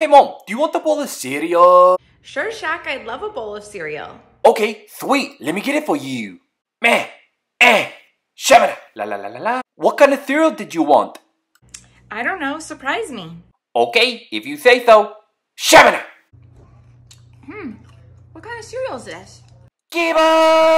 Hey mom, do you want a bowl of cereal? Sure, Shaq, I'd love a bowl of cereal. Okay, sweet, let me get it for you. Meh, eh, shabada, la la la la la. What kind of cereal did you want? I don't know, surprise me. Okay, if you say so. Shabada! Hmm, what kind of cereal is this? Give up!